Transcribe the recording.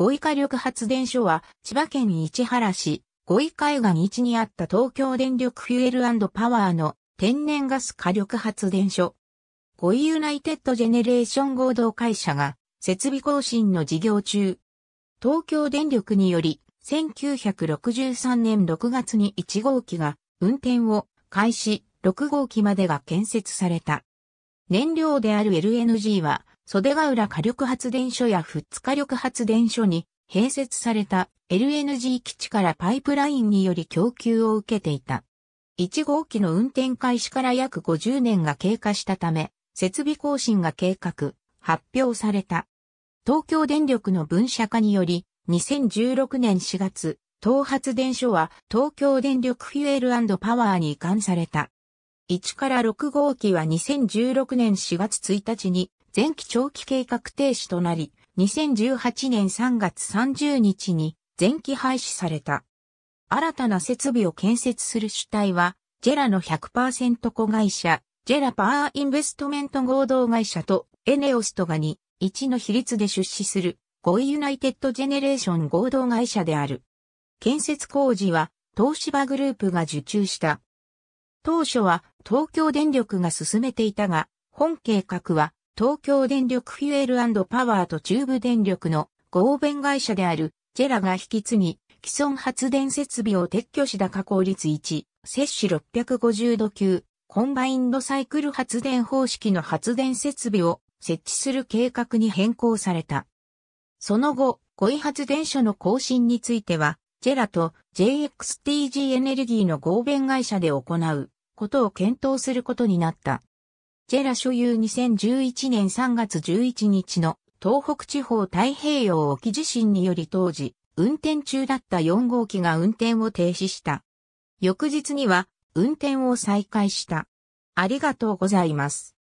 五位火力発電所は、千葉県市原市、五位海岸市にあった東京電力フュエルパワーの天然ガス火力発電所。五位ユナイテッドジェネレーション合同会社が、設備更新の事業中。東京電力により、1963年6月に1号機が運転を開始、6号機までが建設された。燃料である LNG は袖ヶ浦火力発電所や富津火力発電所に併設された LNG 基地からパイプラインにより供給を受けていた。1号機の運転開始から約50年が経過したため、設備更新が計画、発表された。東京電力の分社化により、2016年4月、東発電所は東京電力フュエルパワーに移管された。1から6号機は2016年4月1日に前期長期計画停止となり、2018年3月30日に前期廃止された。新たな設備を建設する主体は、ジェラの100%子会社、ジェラパワーインベストメント合同会社とエネオストが2、1の比率で出資する、5位ユナイテッドジェネレーション合同会社である。建設工事は、東芝グループが受注した。当初は東京電力が進めていたが、本計画は東京電力フュエルパワーと中部電力の合弁会社であるジェラが引き継ぎ、既存発電設備を撤去した加工率1、摂取650度級、コンバインドサイクル発電方式の発電設備を設置する計画に変更された。その後、5位発電所の更新については、ジェラと JXTG エネルギーの合弁会社で行うことを検討することになった。ジェラ所有2011年3月11日の東北地方太平洋沖地震により当時、運転中だった4号機が運転を停止した。翌日には運転を再開した。ありがとうございます。